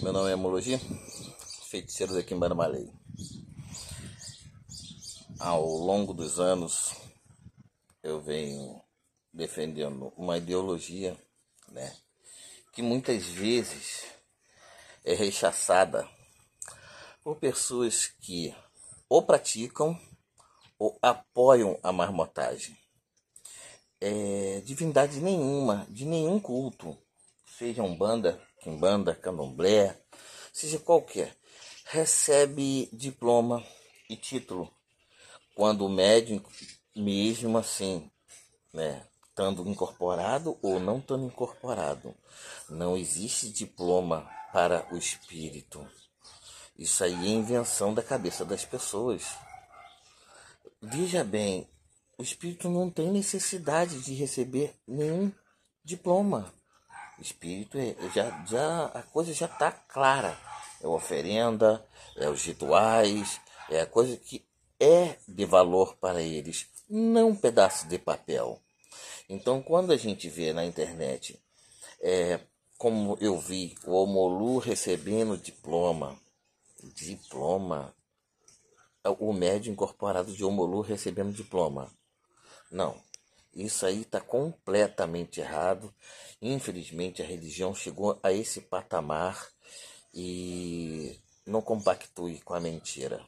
Meu nome é Mologi, feiticeiro aqui em Barmalei. Ao longo dos anos, eu venho defendendo uma ideologia, né, que muitas vezes é rechaçada por pessoas que ou praticam ou apoiam a marmotagem. É, divindade nenhuma, de nenhum culto, seja umbanda, quimbanda, candomblé, seja qualquer, é, recebe diploma e título quando o médico, mesmo assim, né, estando incorporado ou não estando incorporado, não existe diploma para o espírito. Isso aí é invenção da cabeça das pessoas. Veja bem, o espírito não tem necessidade de receber nenhum diploma espírito, é, já, já a coisa já está clara. É a oferenda, é os rituais, é a coisa que é de valor para eles, não um pedaço de papel. Então, quando a gente vê na internet, é, como eu vi o Omolu recebendo diploma, diploma, o médium incorporado de Omolu recebendo diploma. Não, isso aí está completamente errado. Infelizmente, a religião chegou a esse patamar e não compactue com a mentira.